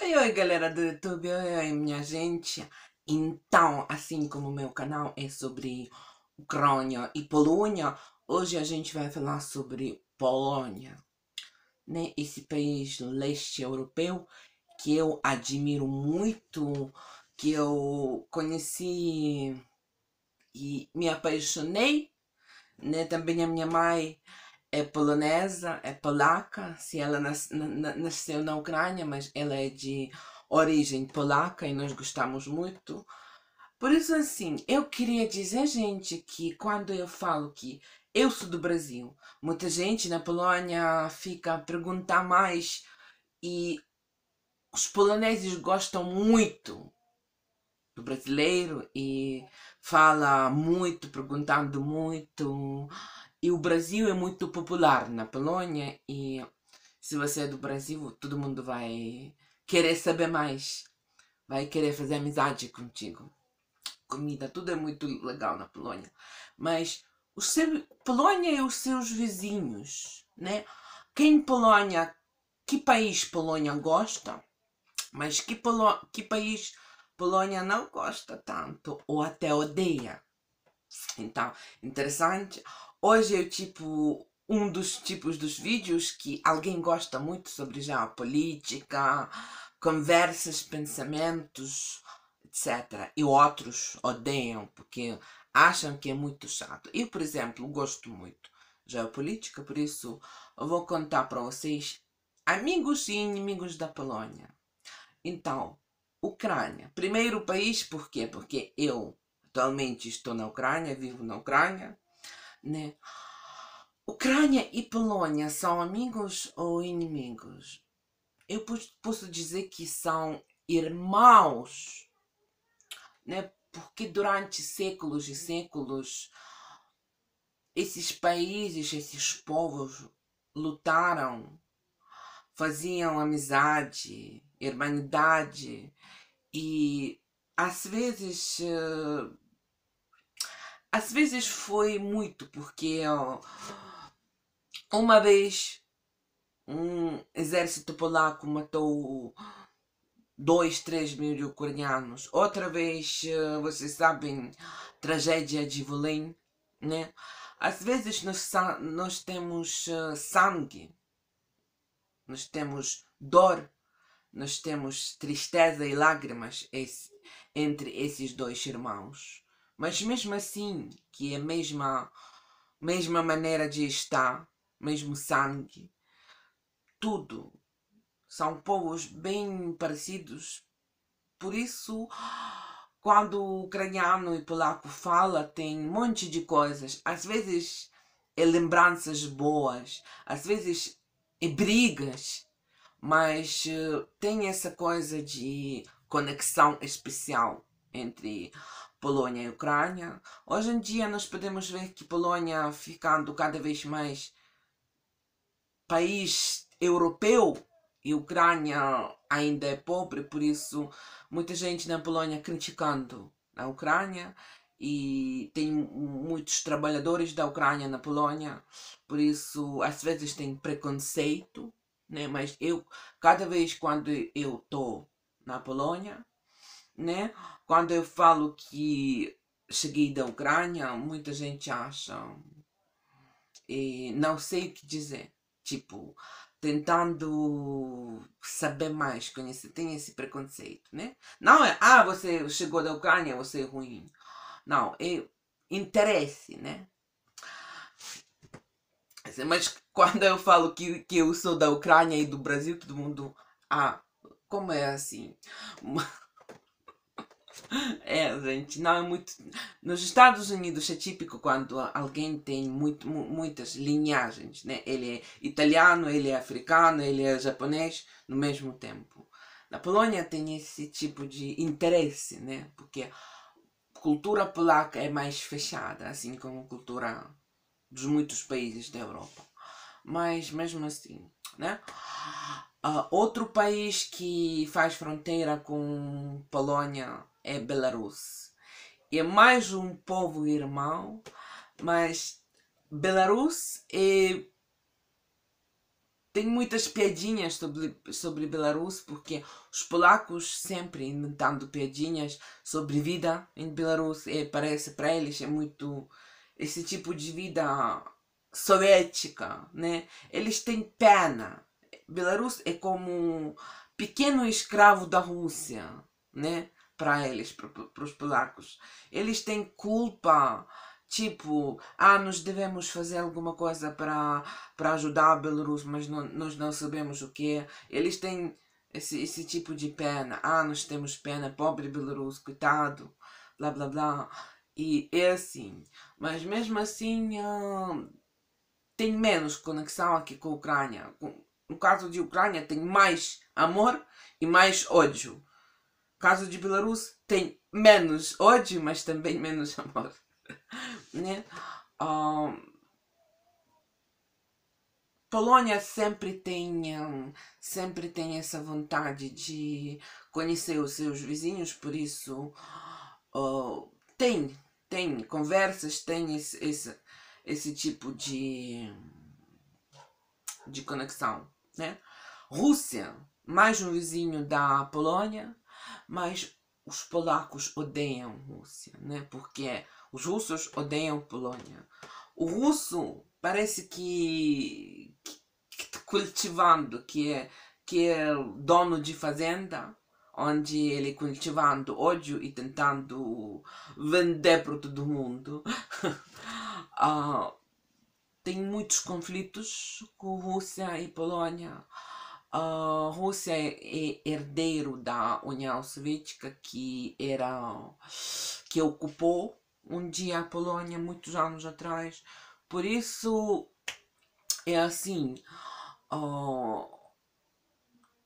Oi, oi, galera do YouTube, oi, oi, minha gente. Então, assim como o meu canal é sobre Ucrânia e Polônia, hoje a gente vai falar sobre Polônia, né? Esse país leste europeu que eu admiro muito, que eu conheci e me apaixonei, né? Também a minha mãe é polonesa, é polaca, se ela nas, nasceu na Ucrânia, mas ela é de origem polaca e nós gostamos muito. Por isso, assim, eu queria dizer, gente, que quando eu falo que eu sou do Brasil, muita gente na Polônia fica a perguntar mais e os poloneses gostam muito do brasileiro e fala muito, perguntando muito e o Brasil é muito popular na Polônia e se você é do Brasil, todo mundo vai querer saber mais. Vai querer fazer amizade contigo. Comida, tudo é muito legal na Polônia Mas o seu, e os seus vizinhos, né? Quem Polônia que país Polônia gosta, mas que, Polo, que país Polônia não gosta tanto ou até odeia. Então, interessante. Hoje eu, é, tipo, um dos tipos dos vídeos que alguém gosta muito sobre geopolítica, conversas, pensamentos, etc. E outros odeiam porque acham que é muito chato. Eu, por exemplo, gosto muito de geopolítica, por isso vou contar para vocês amigos e inimigos da Polônia. Então, Ucrânia. Primeiro país, por quê? Porque eu atualmente estou na Ucrânia, vivo na Ucrânia né? Ucrânia e Polônia são amigos ou inimigos? Eu posso dizer que são irmãos, né? Porque durante séculos e séculos esses países, esses povos lutaram, faziam amizade, irmandade e às vezes eh, às vezes foi muito, porque ó, uma vez um exército polaco matou dois, três mil ucranianos. Outra vez, eh, vocês sabem, tragédia de Volém, né? Às vezes nós, nós temos eh, sangue, nós temos dor, nós temos tristeza e lágrimas esse, entre esses dois irmãos. Mas mesmo assim, que é a mesma, mesma maneira de estar, mesmo sangue, tudo. São povos bem parecidos. Por isso, quando o ucraniano e polaco fala, tem um monte de coisas. Às vezes é lembranças boas, às vezes é brigas, mas eh, tem essa coisa de conexão especial entre Polônia e Ucrânia. Hoje em dia nós podemos ver que Polônia ficando cada vez mais país europeu e Ucrânia ainda é pobre, por isso muita gente na Polônia criticando a Ucrânia e tem muitos trabalhadores da Ucrânia na Polônia, por isso às vezes tem preconceito, né? Mas eu cada vez quando eu tô na Polônia, né? Quando eu falo que cheguei da Ucrânia, muita gente acha e não sei o que dizer. Tipo, tentando saber mais, conhecer, tem esse preconceito, né? Não é, ah, você chegou da Ucrânia, você é ruim. Não, é interesse, né? Mas quando eu falo que, que eu sou da Ucrânia e do Brasil, todo mundo, ah, como é assim? É, gente, não é muito. Nos Estados Unidos é típico quando alguém tem muito, muitas linhagens, né? Ele é italiano, ele é africano, ele é japonês no mesmo tempo. Na Polônia tem esse tipo de interesse, né? Porque a cultura polaca é mais fechada, assim como a cultura dos muitos países da Europa. Mas mesmo assim, né? Uh, outro país que faz fronteira com Polônia é Belarus. É mais um povo irmão, mas Belarus é... tem muitas piadinhas sobre, sobre Belarus, porque os polacos sempre inventando piadinhas sobre vida em Belarus. É, parece para eles é muito esse tipo de vida soviética, né? Eles têm pena. Belarus é como um pequeno escravo da Rússia, né? para eles, para os polacos. Eles têm culpa. Tipo, ah, nós devemos fazer alguma coisa para, para ajudar a Belarus, mas não, nós não sabemos o que Eles têm esse, esse tipo de pena. Ah, nós temos pena, pobre Belarus, coitado, blá blá blá. E é assim. Mas mesmo assim, ah, tem menos conexão aqui com a Ucrânia. No caso de Ucrânia, tem mais amor e mais ódio caso de Belarus, tem menos ódio, mas também menos amor. né? Um, Polônia sempre tem, hum, sempre tem essa vontade de conhecer os seus vizinhos, por isso uh, tem, tem conversas, tem esse, esse, esse tipo de, de conexão. Né? Rússia, mais um vizinho da Polônia, mas os polacos odeiam Rússia, né? Porque os russos odeiam Polônia. O russo parece que, que, que tá cultivando, que é, que é dono de fazenda, onde ele cultivando ódio e tentando vender para todo mundo. uh, tem muitos conflitos com Rússia e Polônia a Rússia é, é herdeiro da União Soviética que era que ocupou um dia a Polônia muitos anos atrás por isso é assim uh,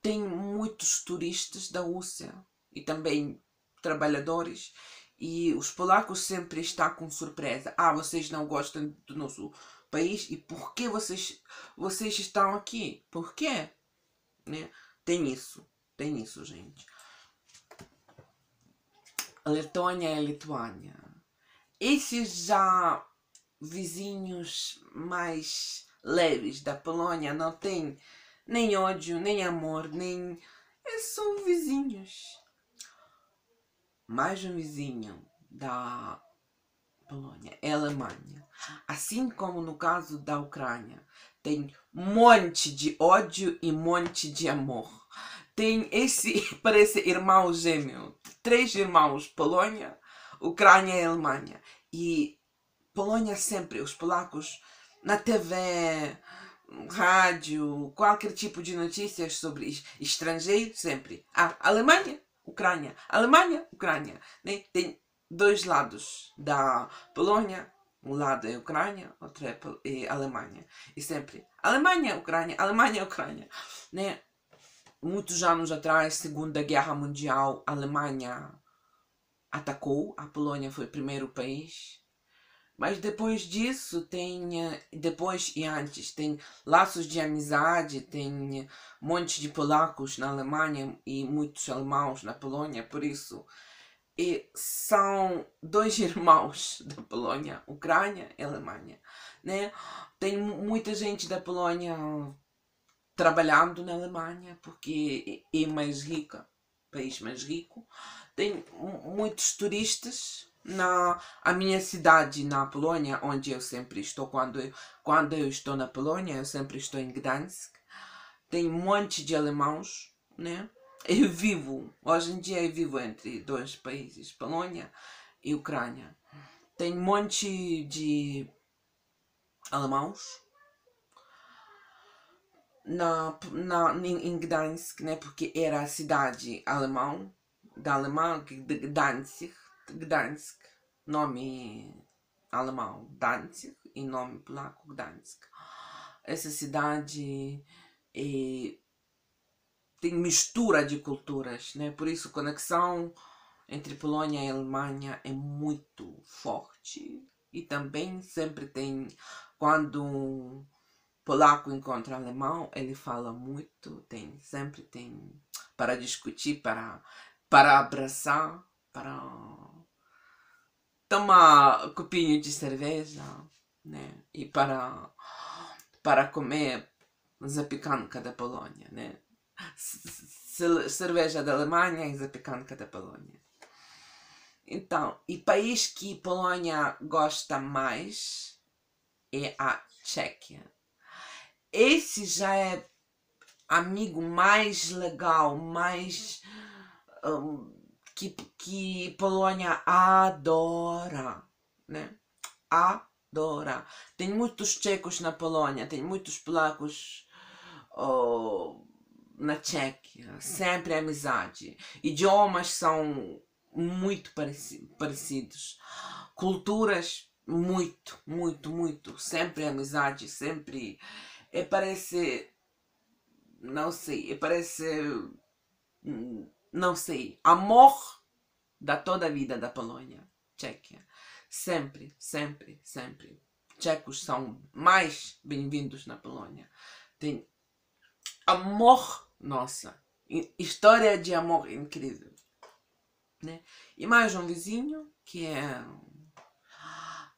tem muitos turistas da Rússia e também trabalhadores e os polacos sempre estão com surpresa ah vocês não gostam do nosso país e por que vocês vocês estão aqui por quê né? Tem isso, tem isso, gente. Letônia e é Lituânia. Esses já vizinhos mais leves da Polônia não têm nem ódio, nem amor, nem. É São vizinhos. Mais um vizinho da Polônia é a Alemanha. Assim como no caso da Ucrânia, tem monte de ódio e monte de amor. Tem esse, parece irmão gêmeo. Três irmãos, Polônia Ucrânia e Alemanha. E Polônia sempre, os polacos, na TV, rádio, qualquer tipo de notícias sobre estrangeiro, sempre. Ah, Alemanha, Ucrânia, Alemanha, Ucrânia. Né? Tem dois lados da Polônia lado é Ucrânia, outro é, Alemanha. E sempre Alemanha, Ucrânia, Alemanha, Ucrânia. Né? Muitos anos atrás, Segunda Guerra Mundial, a Alemanha atacou, a Polônia foi o primeiro país. Mas depois disso tem, depois e antes, tem laços de amizade, tem monte de polacos na Alemanha e muitos alemãos na Polônia, por isso e são dois irmãos da Polónia, Ucrânia e Alemanha. Né? Tem muita gente da Polónia trabalhando na Alemanha porque é mais rica, país mais rico. Tem muitos turistas na a minha cidade na Polónia, onde eu sempre estou quando eu, quando eu estou na Polónia, eu sempre estou em Gdansk. Tem um monte de alemãos, né? Eu é vivo, hoje em dia eu é vivo entre dois países, Polônia e Ucrânia. tem um monte de alemãos na, na, em Gdansk, né, porque era a cidade alemã da Alemanha, Gdansk, Gdansk, nome alemão, Danzig, e nome polaco, Gdansk. Essa cidade é tem mistura de culturas, né? Por isso, a conexão entre Polônia e Alemanha é muito forte. E também sempre tem, quando um polaco encontra alemão, ele fala muito, tem sempre tem para discutir, para, para abraçar, para tomar copinho de cerveja, né? E para, para comer zapicanka da Polônia, né? cerveja da Alemanha e é zapecanka da Polónia. Então, e país que Polónia gosta mais é a Tchequia. Esse já é amigo mais legal, mais um, que, que Polônia adora, né? Adora. Tem muitos tchecos na Polônia, tem muitos polacos. Oh, na Tchequia, sempre é amizade. Idiomas são muito pareci parecidos. Culturas, muito, muito, muito. Sempre é amizade, sempre. É, parece. Não sei, é, parece. Não sei. Amor da toda a vida da Polônia, Tchequia. Sempre, sempre, sempre. Tchecos são mais bem-vindos na Polônia. Tem amor nossa, história de amor incrível. Né? E mais um vizinho que é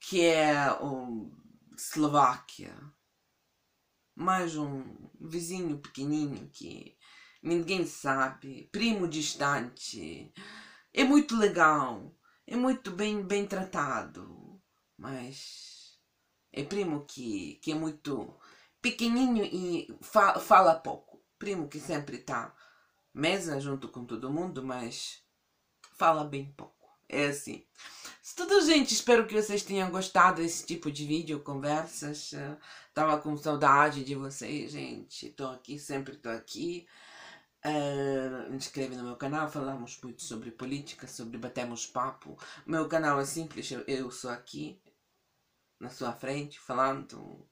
que é o Eslováquia. Mais um vizinho pequenininho que ninguém sabe, primo distante. É muito legal, é muito bem bem tratado, mas é primo que que é muito pequenininho e fa fala pouco primo que sempre está mesa junto com todo mundo, mas fala bem pouco. É assim. tudo, gente. Espero que vocês tenham gostado desse tipo de vídeo, conversas. Ah, tava com saudade de vocês, gente. Tô aqui, sempre tô aqui. Uh, inscreve no meu canal, falamos muito sobre política, sobre batemos papo. Meu canal é simples, eu, eu sou aqui, na sua frente, falando.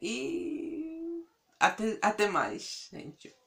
E até, até mais, gente.